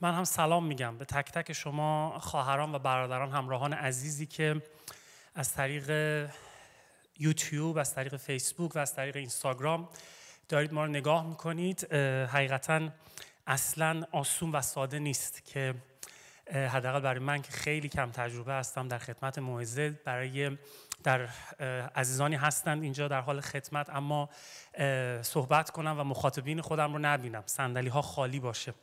من هم سلام میگم به تک تک شما خواهران و برادران همراهان عزیزی که از طریق یوتیوب از طریق فیسبوک و از طریق اینستاگرام دارید ما رو نگاه میکنید حقیقتا اصلا آسون و ساده نیست که حداقل برای من که خیلی کم تجربه هستم در خدمت موعظه برای در عزیزانی هستند اینجا در حال خدمت اما صحبت کنم و مخاطبین خودم رو نبینم صندلی ها خالی باشه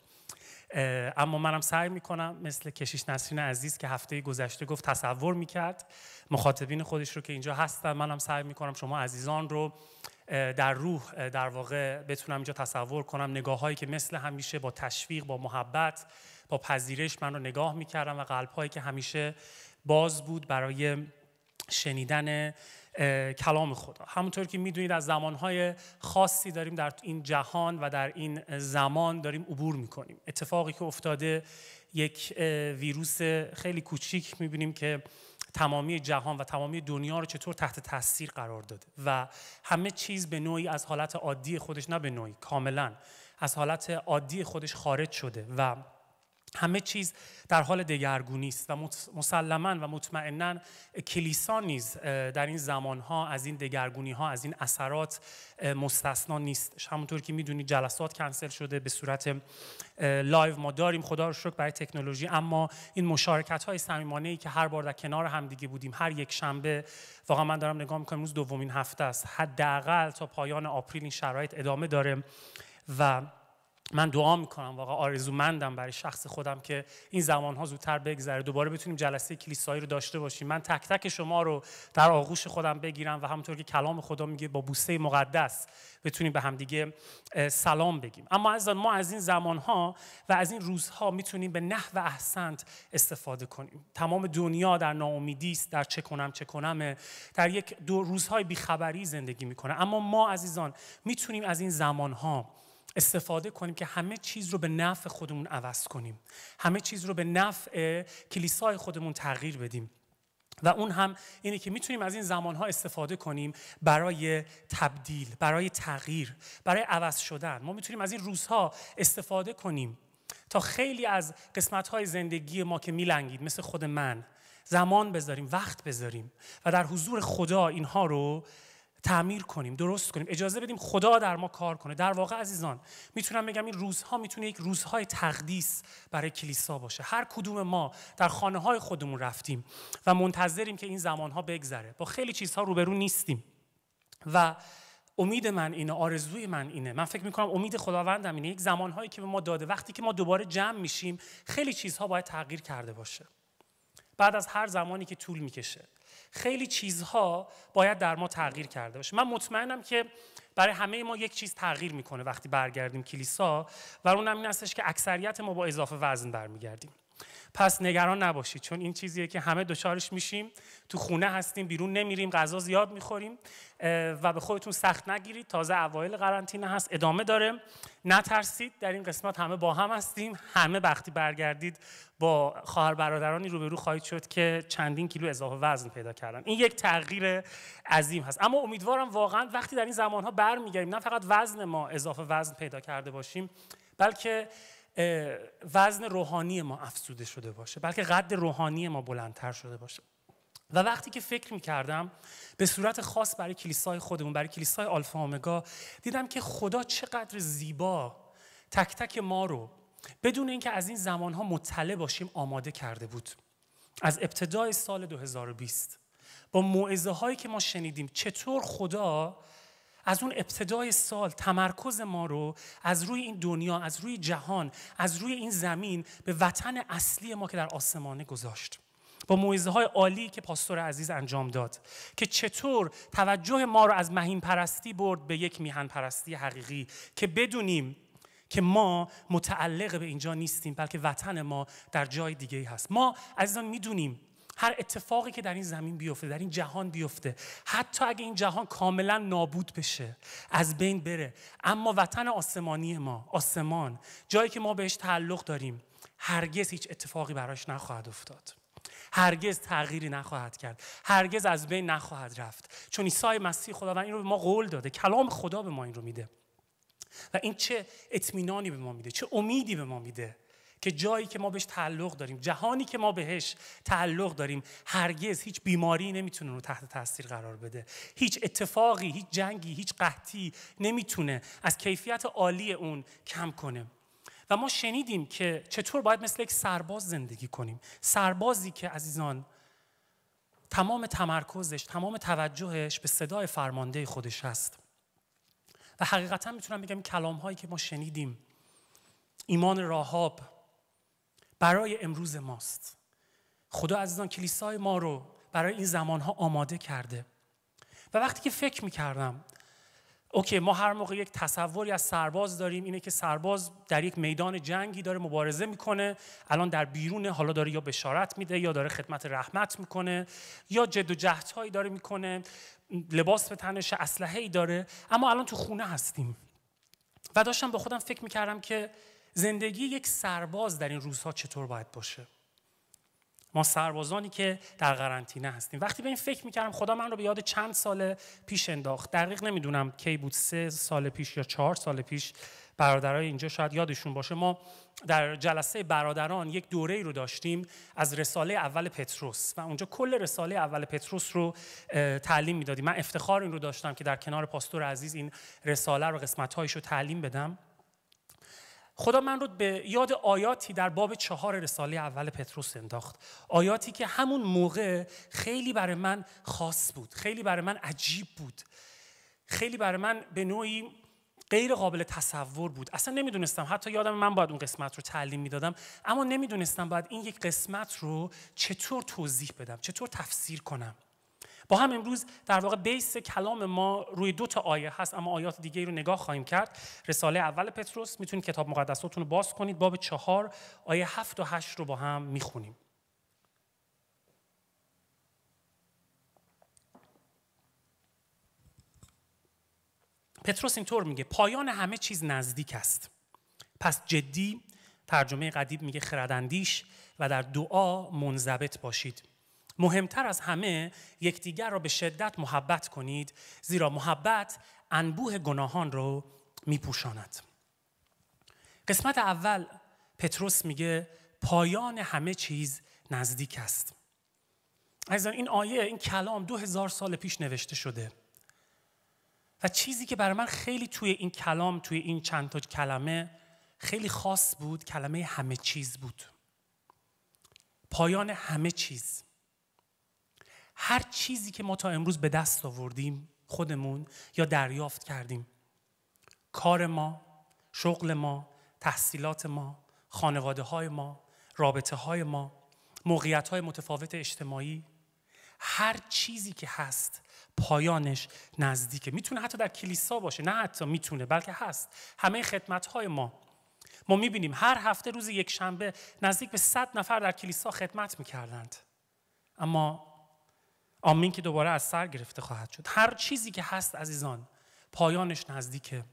اما منم سعی میکنم مثل کشیش نسرین عزیز که هفته گذشته گفت تصور میکرد مخاطبین خودش رو که اینجا هستن منم سعی میکنم شما عزیزان رو در روح در واقع بتونم اینجا تصور کنم نگاه هایی که مثل همیشه با تشویق با محبت با پذیرش من رو نگاه میکردم و قلب هایی که همیشه باز بود برای شنیدن کلام خدا همونطور که میدونید از زمانهای خاصی داریم در این جهان و در این زمان داریم عبور میکنیم اتفاقی که افتاده یک ویروس خیلی کوچیک میبینیم که تمامی جهان و تمامی دنیا رو چطور تحت تاثیر قرار داده و همه چیز به نوعی از حالت عادی خودش نه به نوعی کاملا از حالت عادی خودش خارج شده و همه چیز در حال دگرگونی است و مسلما و مطمئنا کلیسا نیز در این زمان ها از این دگرگونی ها از این اثرات مستثنا نیست همونطور که میدونید جلسات کنسل شده به صورت لایو ما داریم خدا رو شکر برای تکنولوژی اما این مشارکت های صمیمانه ای که هر بار در کنار همدیگه بودیم هر یک شنبه واقعا من دارم نگاه میکنم روز دومین هفته است حداقل تا پایان آپریل این شرایط ادامه داره و من دعا میکنم واقعا آرزومندم برای شخص خودم که این زمانها زودتر بگذره دوباره بتونیم جلسه کلیسایی رو داشته باشیم من تک تک شما رو در آغوش خودم بگیرم و همونطور که کلام خدا میگه با بوسه مقدس بتونیم به همدیگه سلام بگیم اما از ما از این زمانها و از این روزها میتونیم به نحو احسنت استفاده کنیم تمام دنیا در ناامیدی است در چه کنم چه کنم در یک دو روزهای بیخبری زندگی میکنه اما ما عزیزان میتونیم از این زمانها استفاده کنیم که همه چیز رو به نفع خودمون عوض کنیم همه چیز رو به نفع کلیسای خودمون تغییر بدیم و اون هم اینه که میتونیم از این زمانها استفاده کنیم برای تبدیل برای تغییر برای عوض شدن ما میتونیم از این روزها استفاده کنیم تا خیلی از قسمتهای زندگی ما که میلنگید مثل خود من زمان بذاریم وقت بذاریم و در حضور خدا اینها رو تعمیر کنیم درست کنیم اجازه بدیم خدا در ما کار کنه در واقع عزیزان میتونم بگم این روزها میتونه یک روزهای تقدیس برای کلیسا باشه هر کدوم ما در خانه های خودمون رفتیم و منتظریم که این زمانها بگذره با خیلی چیزها روبرو نیستیم و امید من اینه آرزوی من اینه من فکر میکنم امید خداوندم اینه یک زمانهایی که به ما داده وقتی که ما دوباره جمع میشیم خیلی چیزها باید تغییر کرده باشه بعد از هر زمانی که طول میکشه خیلی چیزها باید در ما تغییر کرده باشه من مطمئنم که برای همه ما یک چیز تغییر میکنه وقتی برگردیم کلیسا و اونم این هستش که اکثریت ما با اضافه وزن برمیگردیم پس نگران نباشید چون این چیزیه که همه دچارش میشیم تو خونه هستیم بیرون نمیریم غذا زیاد میخوریم و به خودتون سخت نگیرید تازه اوایل قرنطینه هست ادامه داره نترسید در این قسمت همه با هم هستیم همه وقتی برگردید با خواهر برادرانی رو خواهید شد که چندین کیلو اضافه وزن پیدا کردن این یک تغییر عظیم هست اما امیدوارم واقعا وقتی در این زمانها برمیگردیم نه فقط وزن ما اضافه وزن پیدا کرده باشیم بلکه وزن روحانی ما افزوده شده باشه بلکه قد روحانی ما بلندتر شده باشه و وقتی که فکر می کردم به صورت خاص برای کلیسای خودمون برای کلیسای آلفا اومگا دیدم که خدا چقدر زیبا تک تک ما رو بدون اینکه از این زمانها مطلع باشیم آماده کرده بود از ابتدای سال 2020 با معزه هایی که ما شنیدیم چطور خدا از اون ابتدای سال تمرکز ما رو از روی این دنیا از روی جهان از روی این زمین به وطن اصلی ما که در آسمانه گذاشت با مویزه های عالی که پاستور عزیز انجام داد که چطور توجه ما رو از مهین پرستی برد به یک میهن پرستی حقیقی که بدونیم که ما متعلق به اینجا نیستیم بلکه وطن ما در جای دیگه هست ما عزیزان میدونیم هر اتفاقی که در این زمین بیفته در این جهان بیفته حتی اگه این جهان کاملا نابود بشه از بین بره اما وطن آسمانی ما آسمان جایی که ما بهش تعلق داریم هرگز هیچ اتفاقی براش نخواهد افتاد هرگز تغییری نخواهد کرد هرگز از بین نخواهد رفت چون عیسی مسیح خداوند این رو به ما قول داده کلام خدا به ما این رو میده و این چه اطمینانی به ما میده چه امیدی به ما میده که جایی که ما بهش تعلق داریم جهانی که ما بهش تعلق داریم هرگز هیچ بیماری نمیتونه رو تحت تاثیر قرار بده هیچ اتفاقی هیچ جنگی هیچ قحطی نمیتونه از کیفیت عالی اون کم کنه و ما شنیدیم که چطور باید مثل یک سرباز زندگی کنیم سربازی که عزیزان تمام تمرکزش تمام توجهش به صدای فرمانده خودش هست و حقیقتا میتونم بگم کلام هایی که ما شنیدیم ایمان راهاب برای امروز ماست خدا عزیزان کلیسای ما رو برای این زمانها آماده کرده و وقتی که فکر کردم اوکی ما هر موقع یک تصوری از سرباز داریم اینه که سرباز در یک میدان جنگی داره مبارزه میکنه الان در بیرون حالا داره یا بشارت میده یا داره خدمت رحمت میکنه یا جد و جهت هایی داره میکنه لباس به تنش اسلحه ای داره اما الان تو خونه هستیم و داشتم به خودم فکر میکردم که زندگی یک سرباز در این روزها چطور باید باشه ما سربازانی که در قرنطینه هستیم وقتی به این فکر میکردم خدا من رو به یاد چند سال پیش انداخت دقیق نمیدونم کی بود سه سال پیش یا چهار سال پیش برادرای اینجا شاید یادشون باشه ما در جلسه برادران یک دوره ای رو داشتیم از رساله اول پتروس و اونجا کل رساله اول پتروس رو تعلیم میدادیم من افتخار این رو داشتم که در کنار پاستور عزیز این رساله رو قسمتهایش رو تعلیم بدم خدا من رو به یاد آیاتی در باب چهار رساله اول پتروس انداخت آیاتی که همون موقع خیلی برای من خاص بود خیلی برای من عجیب بود خیلی برای من به نوعی غیر قابل تصور بود اصلا نمیدونستم حتی یادم من باید اون قسمت رو تعلیم میدادم اما نمیدونستم باید این یک قسمت رو چطور توضیح بدم چطور تفسیر کنم با هم امروز در واقع بیس کلام ما روی دو تا آیه هست اما آیات دیگه ای رو نگاه خواهیم کرد رساله اول پتروس میتونید کتاب مقدساتون رو باز کنید باب چهار آیه هفت و هشت رو با هم میخونیم پتروس اینطور میگه پایان همه چیز نزدیک است پس جدی ترجمه قدیب میگه خرداندیش و در دعا منضبط باشید مهمتر از همه یکدیگر را به شدت محبت کنید زیرا محبت انبوه گناهان رو میپوشاند قسمت اول پتروس میگه پایان همه چیز نزدیک است از این آیه این کلام دو هزار سال پیش نوشته شده و چیزی که برای من خیلی توی این کلام توی این چند تا کلمه خیلی خاص بود کلمه همه چیز بود پایان همه چیز هر چیزی که ما تا امروز به دست آوردیم خودمون یا دریافت کردیم کار ما، شغل ما، تحصیلات ما، خانواده های ما، رابطه های ما، موقعیت های متفاوت اجتماعی هر چیزی که هست پایانش نزدیکه میتونه حتی در کلیسا باشه نه حتی میتونه بلکه هست همه خدمت های ما ما میبینیم هر هفته روز یک شنبه نزدیک به صد نفر در کلیسا خدمت میکردند اما آمین که دوباره از سر گرفته خواهد شد هر چیزی که هست عزیزان پایانش نزدیکه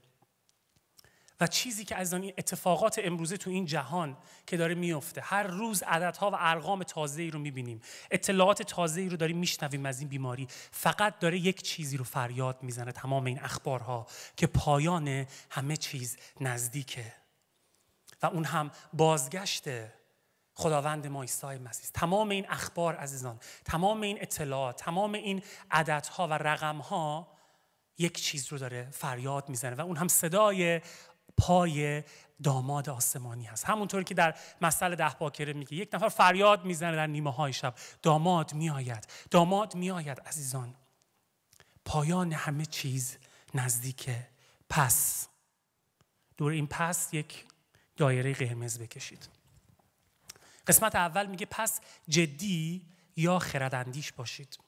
و چیزی که از این اتفاقات امروزه تو این جهان که داره میفته هر روز عددها و ارقام تازه‌ای رو میبینیم اطلاعات تازه‌ای رو داریم میشنویم از این بیماری فقط داره یک چیزی رو فریاد میزنه تمام این اخبارها که پایان همه چیز نزدیکه و اون هم بازگشته خداوند ما عیسی مسیح تمام این اخبار عزیزان تمام این اطلاعات تمام این عددها و رقمها یک چیز رو داره فریاد میزنه و اون هم صدای پای داماد آسمانی هست همونطور که در مسئله ده باکره میگه یک نفر فریاد میزنه در نیمه های شب داماد میآید داماد میآید عزیزان پایان همه چیز نزدیک پس دور این پس یک دایره قرمز بکشید قسمت اول میگه پس جدی یا خرداندیش باشید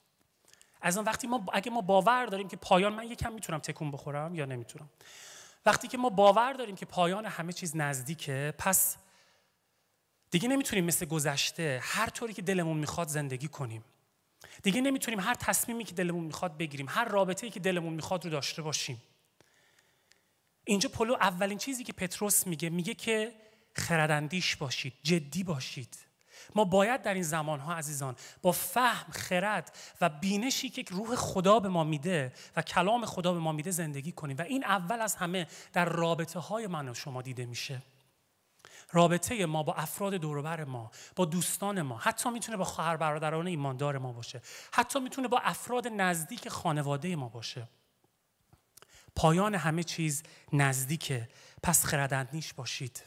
از اون وقتی ما اگه ما باور داریم که پایان من یکم میتونم تکون بخورم یا نمیتونم وقتی که ما باور داریم که پایان همه چیز نزدیکه پس دیگه نمیتونیم مثل گذشته هر طوری که دلمون میخواد زندگی کنیم دیگه نمیتونیم هر تصمیمی که دلمون میخواد بگیریم هر رابطه‌ای که دلمون میخواد رو داشته باشیم اینجا پلو اولین چیزی که پتروس میگه میگه که خرداندیش باشید جدی باشید ما باید در این زمان ها عزیزان با فهم خرد و بینشی که روح خدا به ما میده و کلام خدا به ما میده زندگی کنیم و این اول از همه در رابطه های من و شما دیده میشه رابطه ما با افراد دوروبر ما با دوستان ما حتی میتونه با خواهر برادران ایماندار ما باشه حتی میتونه با افراد نزدیک خانواده ما باشه پایان همه چیز نزدیکه پس نیش باشید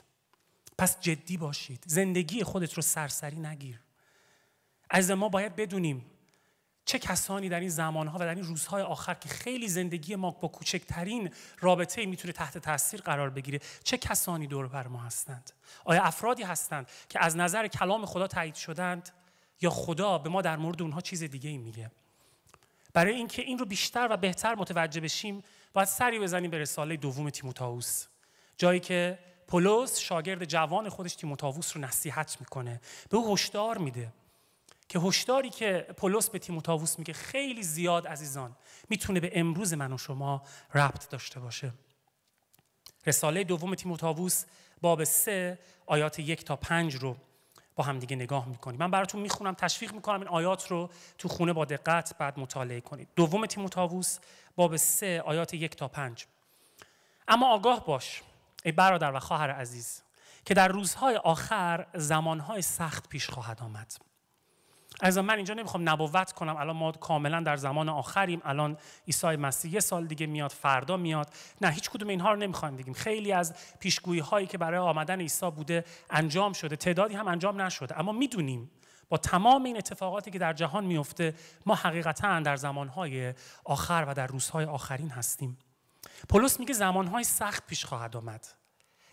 پس جدی باشید زندگی خودت رو سرسری نگیر از ما باید بدونیم چه کسانی در این زمانها و در این روزهای آخر که خیلی زندگی ما با کوچکترین رابطه میتونه تحت تاثیر قرار بگیره چه کسانی دور بر ما هستند آیا افرادی هستند که از نظر کلام خدا تایید شدند یا خدا به ما در مورد اونها چیز دیگه ای میگه برای اینکه این رو بیشتر و بهتر متوجه بشیم باید سری بزنیم به رساله دوم تیموتائوس جایی که پولس شاگرد جوان خودش تیموتاووس رو نصیحت میکنه به او هشدار میده که هشداری که پولس به تیموتاووس میگه خیلی زیاد عزیزان میتونه به امروز من و شما ربط داشته باشه رساله دوم تیموتاووس باب سه آیات یک تا پنج رو با هم دیگه نگاه میکنیم من براتون میخونم تشویق میکنم این آیات رو تو خونه با دقت بعد مطالعه کنید دوم تیموتاووس باب سه آیات یک تا پنج اما آگاه باش ای برادر و خواهر عزیز که در روزهای آخر زمانهای سخت پیش خواهد آمد از من اینجا نمیخوام نبوت کنم الان ما کاملا در زمان آخریم الان عیسی مسیح یه سال دیگه میاد فردا میاد نه هیچ کدوم اینها رو نمیخوایم بگیم خیلی از پیشگویی هایی که برای آمدن عیسی بوده انجام شده تعدادی هم انجام نشده اما میدونیم با تمام این اتفاقاتی که در جهان میفته ما حقیقتا در زمانهای آخر و در روزهای آخرین هستیم پولس میگه زمانهای سخت پیش خواهد آمد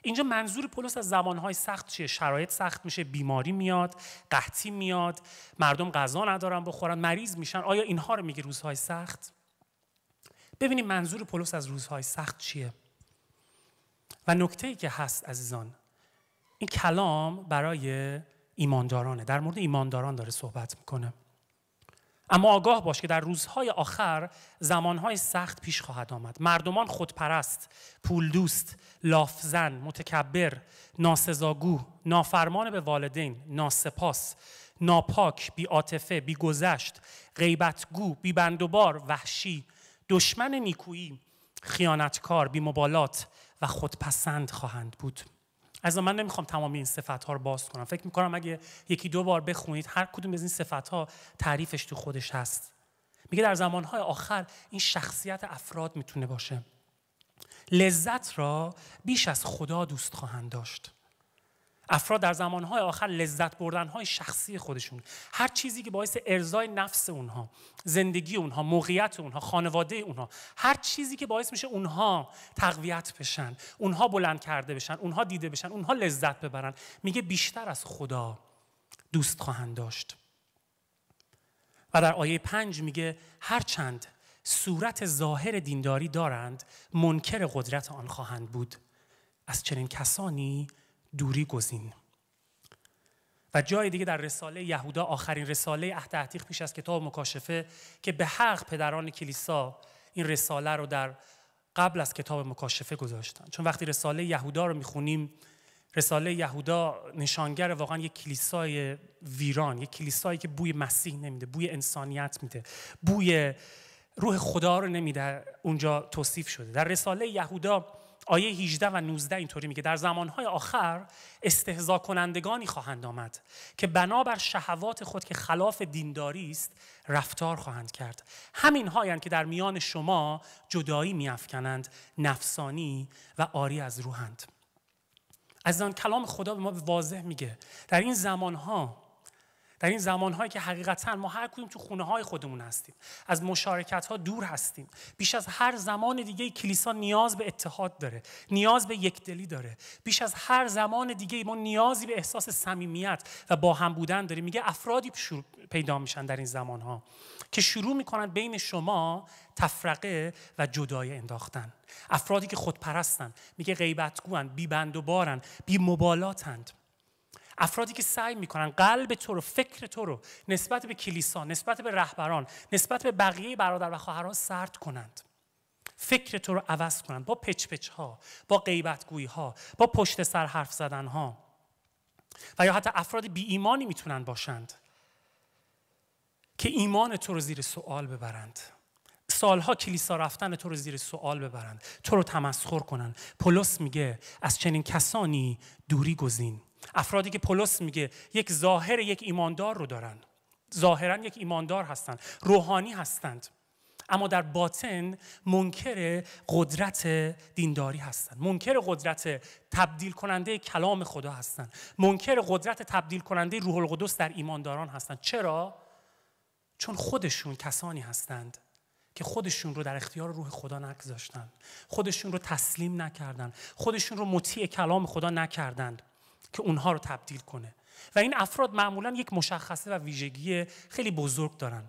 اینجا منظور پولس از زمانهای سخت چیه شرایط سخت میشه بیماری میاد قحطی میاد مردم غذا ندارن بخورن مریض میشن آیا اینها رو میگه روزهای سخت ببینیم منظور پولس از روزهای سخت چیه و نکته ای که هست عزیزان این کلام برای ایماندارانه در مورد ایمانداران داره صحبت میکنه اما آگاه باش که در روزهای آخر زمانهای سخت پیش خواهد آمد مردمان خودپرست دوست، لافزن متکبر ناسزاگو نافرمان به والدین ناسپاس ناپاک بیعاطفه بیگذشت غیبتگو بیبندوبار وحشی دشمن نیکویی خیانتکار بیمبالات و خودپسند خواهند بود از من نمیخوام تمام این صفت ها رو باز کنم فکر میکنم اگه یکی دو بار بخونید هر کدوم از این صفت ها تعریفش تو خودش هست میگه در زمانهای آخر این شخصیت افراد میتونه باشه لذت را بیش از خدا دوست خواهند داشت افراد در زمانهای آخر لذت بردنهای شخصی خودشون هر چیزی که باعث ارزای نفس اونها زندگی اونها موقعیت اونها خانواده اونها هر چیزی که باعث میشه اونها تقویت بشن اونها بلند کرده بشن اونها دیده بشن اونها لذت ببرن میگه بیشتر از خدا دوست خواهند داشت و در آیه پنج میگه هرچند صورت ظاهر دینداری دارند منکر قدرت آن خواهند بود از چنین کسانی دوری گزین و جای دیگه در رساله یهودا آخرین رساله عهد پیش از کتاب مکاشفه که به حق پدران کلیسا این رساله رو در قبل از کتاب مکاشفه گذاشتن چون وقتی رساله یهودا رو میخونیم رساله یهودا نشانگر واقعا یک کلیسای ویران یک کلیسایی که بوی مسیح نمیده بوی انسانیت میده بوی روح خدا رو نمیده اونجا توصیف شده در رساله یهودا آیه 18 و 19 اینطوری میگه در زمانهای آخر استهزا کنندگانی خواهند آمد که بنابر شهوات خود که خلاف دینداری است رفتار خواهند کرد همین هایند که در میان شما جدایی میافکنند نفسانی و آری از روحند از آن کلام خدا به ما واضح میگه در این زمانها در این زمانهایی که حقیقتا ما هر کدوم تو خونه های خودمون هستیم از مشارکت ها دور هستیم بیش از هر زمان دیگه کلیسا نیاز به اتحاد داره نیاز به یکدلی داره بیش از هر زمان دیگه ما نیازی به احساس صمیمیت و با هم بودن داریم میگه افرادی پیدا میشن در این زمان ها که شروع میکنن بین شما تفرقه و جدای انداختن افرادی که خودپرستن میگه غیبتگوان بی بند و بارن بی مبالاتند افرادی که سعی میکنن قلب تو رو فکر تو رو نسبت به کلیسا نسبت به رهبران نسبت به بقیه برادر و خواهران سرد کنند فکر تو رو عوض کنند با پچپچ ها با گویی ها با پشت سر حرف زدن ها و یا حتی افراد بی ایمانی میتونن باشند که ایمان تو رو زیر سوال ببرند سالها کلیسا رفتن تو رو زیر سوال ببرند تو رو تمسخر کنند پولس میگه از چنین کسانی دوری گزین افرادی که پولس میگه یک ظاهر یک ایماندار رو دارن ظاهرا یک ایماندار هستند روحانی هستند اما در باطن منکر قدرت دینداری هستند منکر قدرت تبدیل کننده کلام خدا هستند منکر قدرت تبدیل کننده روح القدس در ایمانداران هستند چرا چون خودشون کسانی هستند که خودشون رو در اختیار روح خدا نگذاشتند خودشون رو تسلیم نکردند خودشون رو مطیع کلام خدا نکردند که اونها رو تبدیل کنه و این افراد معمولا یک مشخصه و ویژگی خیلی بزرگ دارن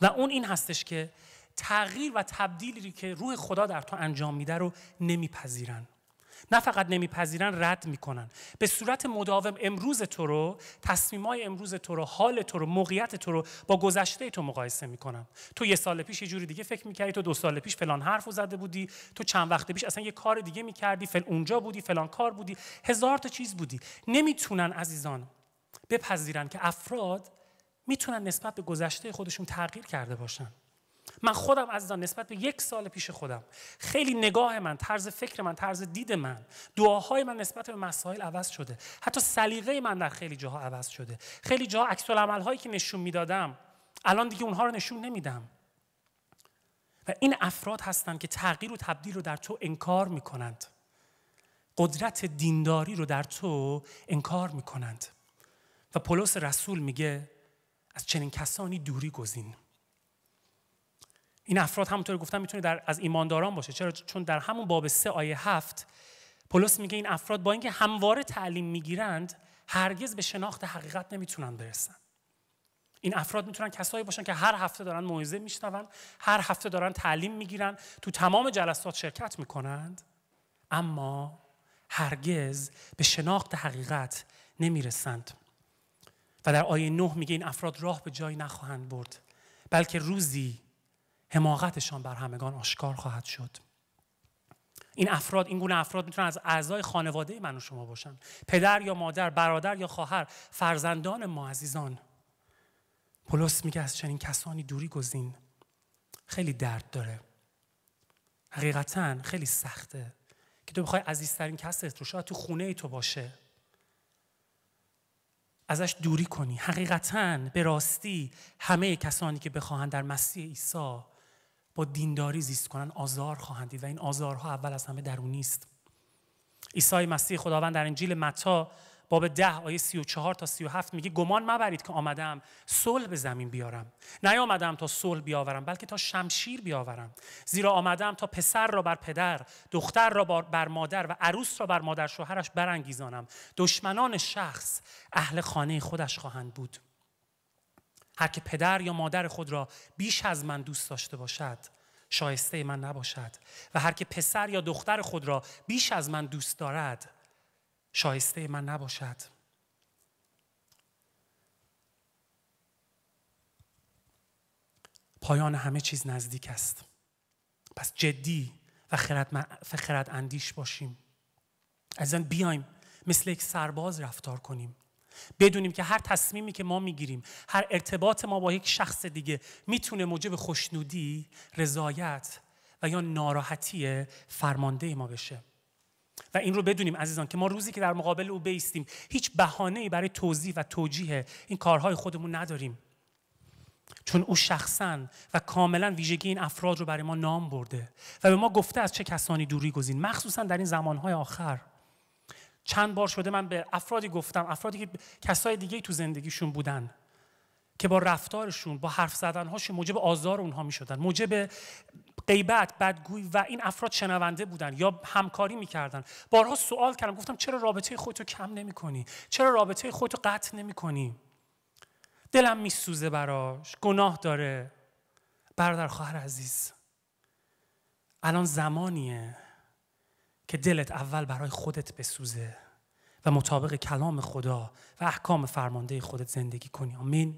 و اون این هستش که تغییر و تبدیلی که روح خدا در تو انجام میده رو نمیپذیرن نه فقط نمیپذیرن رد میکنن به صورت مداوم امروز تو رو تصمیمای امروز تو رو حال تو رو موقعیت تو رو با گذشته تو مقایسه میکنن تو یه سال پیش یه جوری دیگه فکر میکردی تو دو سال پیش فلان حرفو زده بودی تو چند وقت پیش اصلا یه کار دیگه میکردی فل اونجا بودی فلان کار بودی هزار تا چیز بودی نمیتونن عزیزان بپذیرن که افراد میتونن نسبت به گذشته خودشون تغییر کرده باشن من خودم عزیزان نسبت به یک سال پیش خودم خیلی نگاه من طرز فکر من طرز دید من دعاهای من نسبت به مسائل عوض شده حتی سلیقه من در خیلی جاها عوض شده خیلی جاها عکس هایی که نشون میدادم الان دیگه اونها رو نشون نمیدم و این افراد هستند که تغییر و تبدیل رو در تو انکار میکنند قدرت دینداری رو در تو انکار میکنند و پولس رسول میگه از چنین کسانی دوری گزین این افراد همونطور گفتم میتونه در از ایمانداران باشه چرا چون در همون باب سه آیه هفت پولس میگه این افراد با اینکه همواره تعلیم میگیرند هرگز به شناخت حقیقت نمیتونن برسن این افراد میتونن کسایی باشن که هر هفته دارن موعظه میشنون هر هفته دارن تعلیم میگیرن تو تمام جلسات شرکت میکنند اما هرگز به شناخت حقیقت نمیرسند و در آیه 9 میگه این افراد راه به جایی نخواهند برد بلکه روزی حماقتشان بر همگان آشکار خواهد شد این افراد این گونه افراد میتونن از اعضای خانواده من و شما باشن پدر یا مادر برادر یا خواهر فرزندان ما عزیزان پولس میگه از چنین کسانی دوری گزین خیلی درد داره حقیقتا خیلی سخته که تو بخوای عزیزترین کست رو شاید تو خونه تو باشه ازش دوری کنی حقیقتا به راستی همه کسانی که بخواهند در مسیح عیسی با دینداری زیست کنن آزار خواهند و این آزارها اول از همه درونی است عیسی مسیح خداوند در انجیل متا باب ده آیه چهار تا هفت میگه گمان مبرید که آمدم صلح به زمین بیارم نیامدم تا صلح بیاورم بلکه تا شمشیر بیاورم زیرا آمدم تا پسر را بر پدر دختر را بر مادر و عروس را بر مادر شوهرش برانگیزانم دشمنان شخص اهل خانه خودش خواهند بود هر که پدر یا مادر خود را بیش از من دوست داشته باشد شایسته من نباشد و هر که پسر یا دختر خود را بیش از من دوست دارد شایسته من نباشد پایان همه چیز نزدیک است پس جدی و خرد اندیش باشیم از بیایم مثل یک سرباز رفتار کنیم بدونیم که هر تصمیمی که ما میگیریم هر ارتباط ما با یک شخص دیگه میتونه موجب خوشنودی رضایت و یا ناراحتی فرمانده ما بشه و این رو بدونیم عزیزان که ما روزی که در مقابل او بیستیم هیچ بهانه‌ای برای توضیح و توجیه این کارهای خودمون نداریم چون او شخصا و کاملا ویژگی این افراد رو برای ما نام برده و به ما گفته از چه کسانی دوری گزین مخصوصا در این زمانهای آخر چند بار شده من به افرادی گفتم افرادی که کسای دیگه تو زندگیشون بودن که با رفتارشون با حرف زدنهاشون موجب آزار اونها می شدن موجب غیبت بدگویی و این افراد شنونده بودن یا همکاری میکردن بارها سوال کردم گفتم چرا رابطه خودتو کم نمی کنی چرا رابطه خودتو قطع نمی کنی دلم میسوزه براش گناه داره برادر خواهر عزیز الان زمانیه که دلت اول برای خودت بسوزه و مطابق کلام خدا و احکام فرمانده خودت زندگی کنی آمین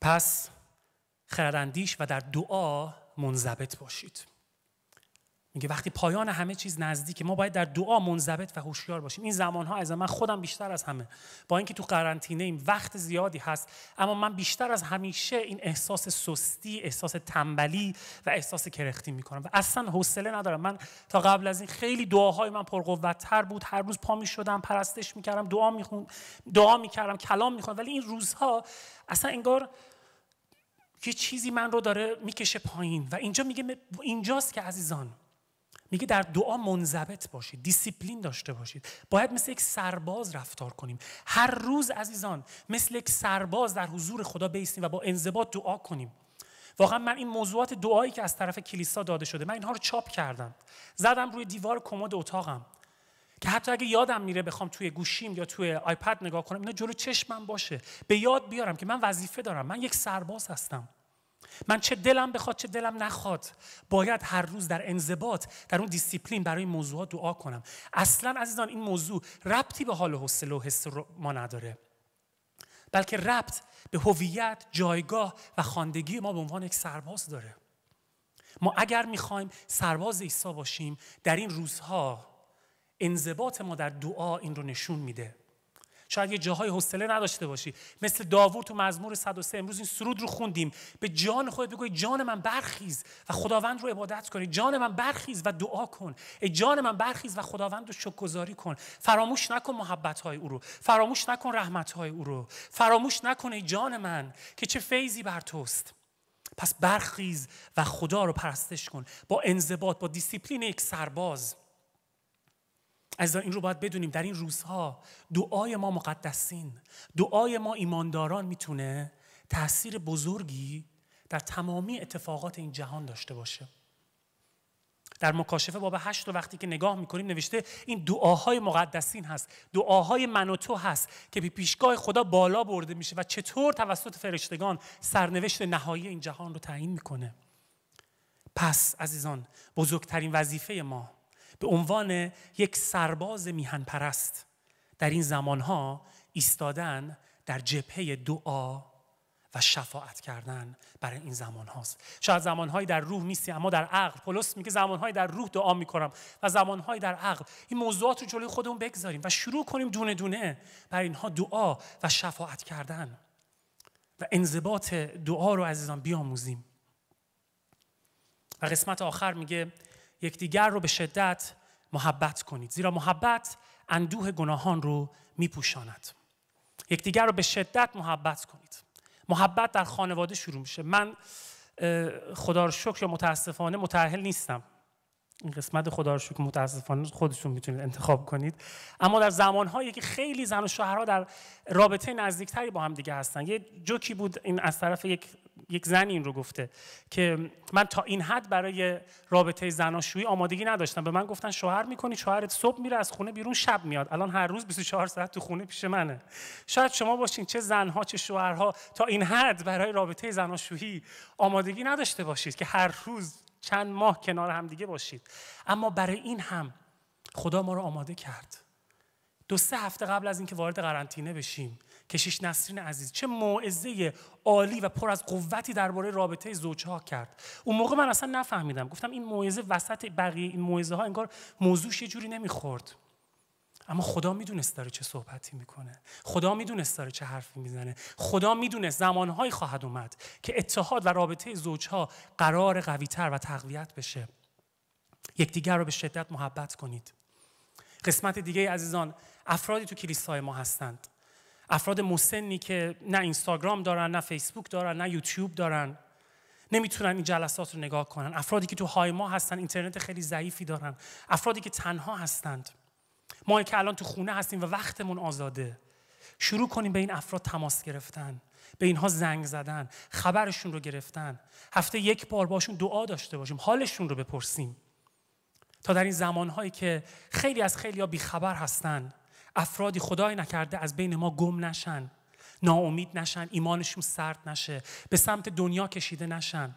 پس خرداندیش و در دعا منضبط باشید میگه وقتی پایان همه چیز نزدیکه ما باید در دعا منضبط و هوشیار باشیم این ها از من خودم بیشتر از همه با اینکه تو قرنطینه این وقت زیادی هست اما من بیشتر از همیشه این احساس سستی احساس تنبلی و احساس کرختی میکنم و اصلا حوصله ندارم من تا قبل از این خیلی دعاهای من پرقوتتر بود هر روز پا شدم پرستش میکردم دعا میخون دعا میکردم کلام میخوندم ولی این روزها اصلا انگار که چیزی من رو داره میکشه پایین و اینجا میگه اینجاست که عزیزان میگه در دعا منضبط باشید دیسیپلین داشته باشید باید مثل یک سرباز رفتار کنیم هر روز عزیزان مثل یک سرباز در حضور خدا بیستیم و با انضباط دعا کنیم واقعا من این موضوعات دعایی که از طرف کلیسا داده شده من اینها رو چاپ کردم زدم روی دیوار کمد اتاقم که حتی اگه یادم میره بخوام توی گوشیم یا توی آیپد نگاه کنم اینا جلو چشمم باشه به یاد بیارم که من وظیفه دارم من یک سرباز هستم من چه دلم بخواد چه دلم نخواد باید هر روز در انضباط در اون دیسیپلین برای موضوع دعا کنم اصلا عزیزان این موضوع ربطی به حال و و حس ما نداره بلکه ربط به هویت جایگاه و خاندگی ما به عنوان یک سرباز داره ما اگر میخوایم سرباز عیسی باشیم در این روزها انضباط ما در دعا این رو نشون میده شاید یه جاهای حوصله نداشته باشی مثل داوود تو مزمور 103 امروز این سرود رو خوندیم به جان خودت بگوی جان من برخیز و خداوند رو عبادت کنی جان من برخیز و دعا کن ای جان من برخیز و خداوند رو شکرگزاری کن فراموش نکن محبت های او رو فراموش نکن رحمت های او رو فراموش نکن ای جان من که چه فیضی بر توست پس برخیز و خدا رو پرستش کن با انضباط با دیسیپلین یک سرباز از این رو باید بدونیم در این روزها دعای ما مقدسین دعای ما ایمانداران میتونه تاثیر بزرگی در تمامی اتفاقات این جهان داشته باشه در مکاشفه باب هشت رو وقتی که نگاه میکنیم نوشته این دعاهای مقدسین هست دعاهای من و تو هست که به پیشگاه خدا بالا برده میشه و چطور توسط فرشتگان سرنوشت نهایی این جهان رو تعیین میکنه پس عزیزان بزرگترین وظیفه ما به عنوان یک سرباز میهن پرست در این ها ایستادن در جبهه دعا و شفاعت کردن برای این زمان هاست شاید زمان در روح نیستی اما در عقل پولس میگه زمان در روح دعا میکنم و زمان در عقل این موضوعات رو جلوی خودمون بگذاریم و شروع کنیم دونه دونه برای اینها دعا و شفاعت کردن و انضباط دعا رو عزیزان بیاموزیم و قسمت آخر میگه یکدیگر رو به شدت محبت کنید زیرا محبت اندوه گناهان رو میپوشاند یکدیگر رو به شدت محبت کنید محبت در خانواده شروع میشه من خدا رو شکر یا متاسفانه متأهل نیستم این قسمت خدا رو شکر متاسفانه خودشون میتونید انتخاب کنید اما در زمانهایی که خیلی زن و شوهرها در رابطه نزدیکتری با هم دیگه هستن یه جوکی بود این از طرف یک یک زن این رو گفته که من تا این حد برای رابطه زناشویی آمادگی نداشتم به من گفتن شوهر میکنی شوهرت صبح میره از خونه بیرون شب میاد الان هر روز 24 ساعت تو خونه پیش منه شاید شما باشین چه زنها چه شوهرها تا این حد برای رابطه زناشویی آمادگی نداشته باشید که هر روز چند ماه کنار هم دیگه باشید اما برای این هم خدا ما رو آماده کرد دو سه هفته قبل از اینکه وارد قرنطینه بشیم کشیش نسرین عزیز چه موعظه عالی و پر از قوتی درباره رابطه زوجها کرد اون موقع من اصلا نفهمیدم گفتم این موعظه وسط بقیه این موعظه ها انگار موضوعش یه جوری نمیخورد اما خدا میدونست داره چه صحبتی میکنه خدا میدونست داره چه حرفی میزنه خدا میدونست زمانهایی خواهد اومد که اتحاد و رابطه زوجها قرار قویتر و تقویت بشه یکدیگر رو به شدت محبت کنید قسمت دیگه عزیزان افرادی تو کلیسای ما هستند افراد مسنی که نه اینستاگرام دارن نه فیسبوک دارن نه یوتیوب دارن نمیتونن این جلسات رو نگاه کنن افرادی که تو های ما هستن اینترنت خیلی ضعیفی دارن افرادی که تنها هستند ما که الان تو خونه هستیم و وقتمون آزاده شروع کنیم به این افراد تماس گرفتن به اینها زنگ زدن خبرشون رو گرفتن هفته یک بار باشون دعا داشته باشیم حالشون رو بپرسیم تا در این زمانهایی که خیلی از خیلی ها بیخبر هستن افرادی خدای نکرده از بین ما گم نشن ناامید نشن ایمانشون سرد نشه به سمت دنیا کشیده نشن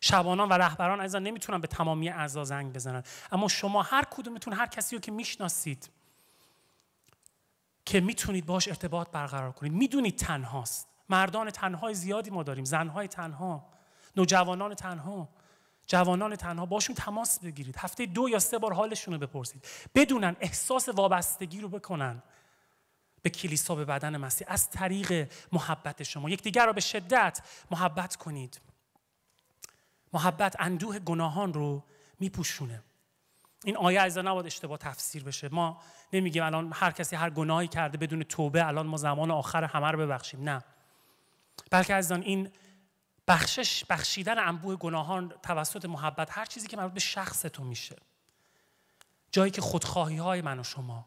شبانان و رهبران عزیزان نمیتونن به تمامی اعضا زنگ بزنن اما شما هر کدومتون هر کسی رو که میشناسید که میتونید باش ارتباط برقرار کنید میدونید تنهاست مردان تنهای زیادی ما داریم زنهای تنها نوجوانان تنها جوانان تنها باشون تماس بگیرید هفته دو یا سه بار حالشون رو بپرسید بدونن احساس وابستگی رو بکنن به کلیسا به بدن مسیح از طریق محبت شما یکدیگر را به شدت محبت کنید محبت اندوه گناهان رو میپوشونه این آیه از نباید اشتباه تفسیر بشه ما نمیگیم الان هر کسی هر گناهی کرده بدون توبه الان ما زمان آخر همه رو ببخشیم نه بلکه از این بخشش بخشیدن انبوه گناهان توسط محبت هر چیزی که مربوط به شخص تو میشه جایی که خودخواهی های من و شما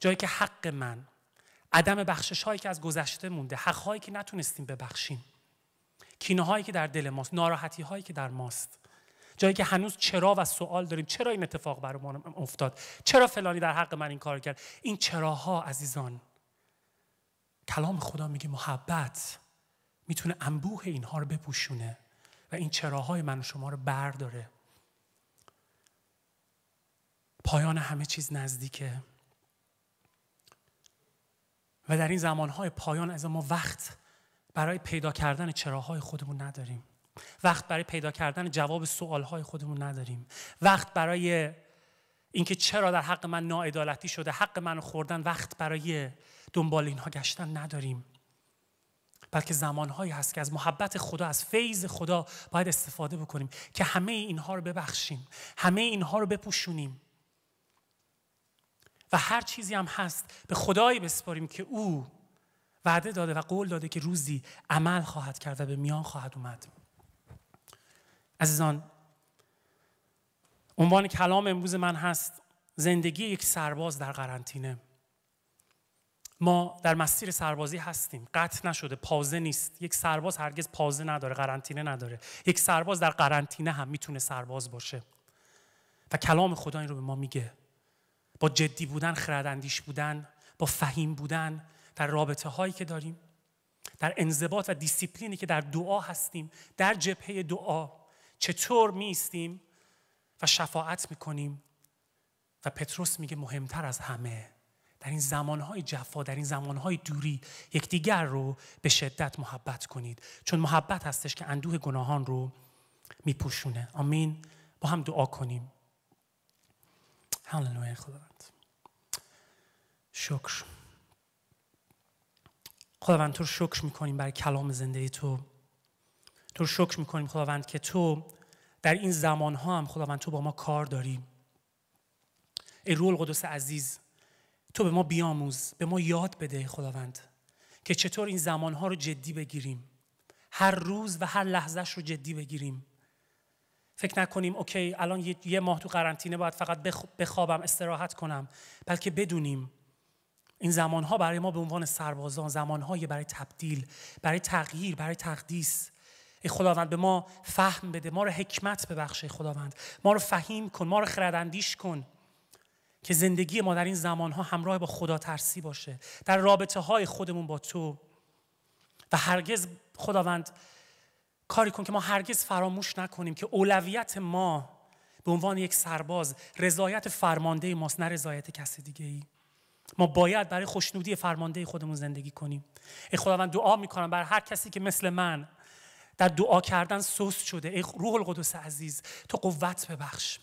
جایی که حق من عدم بخشش هایی که از گذشته مونده حق هایی که نتونستیم ببخشیم کینه هایی که در دل ماست ناراحتی هایی که در ماست جایی که هنوز چرا و سوال داریم چرا این اتفاق ما افتاد چرا فلانی در حق من این کار کرد این چراها عزیزان کلام خدا میگه محبت میتونه انبوه اینها رو بپوشونه و این چراهای من و شما رو برداره پایان همه چیز نزدیکه و در این زمانهای پایان از ما وقت برای پیدا کردن چراهای خودمون نداریم وقت برای پیدا کردن جواب های خودمون نداریم وقت برای اینکه چرا در حق من ناعدالتی شده حق من خوردن وقت برای دنبال اینها گشتن نداریم بلکه زمانهایی هست که از محبت خدا از فیض خدا باید استفاده بکنیم که همه اینها رو ببخشیم همه اینها رو بپوشونیم و هر چیزی هم هست به خدایی بسپاریم که او وعده داده و قول داده که روزی عمل خواهد کرد و به میان خواهد اومد عزیزان عنوان کلام امروز من هست زندگی یک سرباز در قرنطینه ما در مسیر سربازی هستیم قطع نشده پازه نیست یک سرباز هرگز پازه نداره قرنطینه نداره یک سرباز در قرنطینه هم میتونه سرباز باشه و کلام خدا این رو به ما میگه با جدی بودن خرداندیش بودن با فهیم بودن در رابطه هایی که داریم در انضباط و دیسیپلینی که در دعا هستیم در جبهه دعا چطور میستیم و شفاعت میکنیم و پتروس میگه مهمتر از همه در این زمانهای جفا در این زمانهای دوری یکدیگر رو به شدت محبت کنید چون محبت هستش که اندوه گناهان رو میپوشونه آمین با هم دعا کنیم هللویا خداوند شکر خداوند تو شکر میکنیم برای کلام زنده تو تو رو شکر میکنیم خداوند که تو در این زمان ها هم خداوند تو با ما کار داری ای روح القدس عزیز تو به ما بیاموز به ما یاد بده خداوند که چطور این زمان ها رو جدی بگیریم هر روز و هر لحظهش رو جدی بگیریم فکر نکنیم اوکی الان یه ماه تو قرنطینه باید فقط بخوابم استراحت کنم بلکه بدونیم این زمانها برای ما به عنوان سربازان های برای تبدیل برای تغییر برای تقدیس ای خداوند به ما فهم بده ما رو حکمت ببخش ای خداوند ما رو فهیم کن ما رو خرداندیش کن که زندگی ما در این زمانها همراه با خدا ترسی باشه در رابطه های خودمون با تو و هرگز خداوند کاری کن که ما هرگز فراموش نکنیم که اولویت ما به عنوان یک سرباز رضایت فرمانده ماست نه رضایت کسی دیگه ای ما باید برای خوشنودی فرمانده خودمون زندگی کنیم ای خداوند دعا میکنم بر هر کسی که مثل من در دعا کردن سست شده ای روح القدس عزیز تو قوت ببخش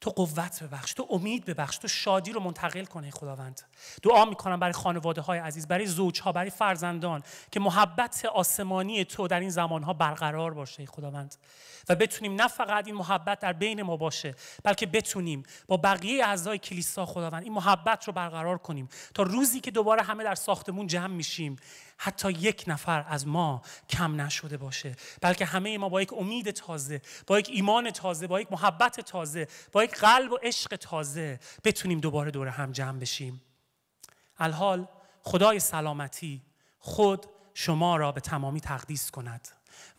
تو قوت ببخش تو امید ببخش تو شادی رو منتقل کنه خداوند دعا میکنم برای خانواده های عزیز برای زوجها برای فرزندان که محبت آسمانی تو در این زمان ها برقرار باشه خداوند و بتونیم نه فقط این محبت در بین ما باشه بلکه بتونیم با بقیه اعضای کلیسا خداوند این محبت رو برقرار کنیم تا روزی که دوباره همه در ساختمون جمع میشیم حتی یک نفر از ما کم نشده باشه بلکه همه ما با یک امید تازه با یک ایمان تازه با یک محبت تازه با یک قلب و عشق تازه بتونیم دوباره دور هم جمع بشیم الحال خدای سلامتی خود شما را به تمامی تقدیس کند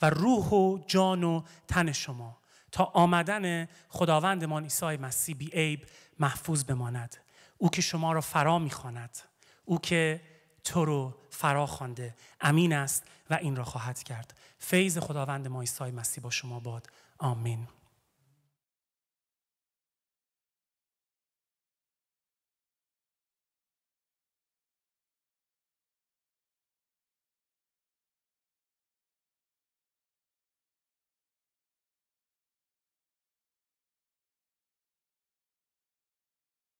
و روح و جان و تن شما تا آمدن خداوندمان عیسی مسیح بی عیب محفوظ بماند او که شما را فرا میخواند او که تو رو فرا خوانده امین است و این را خواهد کرد فیض خداوند ما عیسی مسیح با شما باد آمین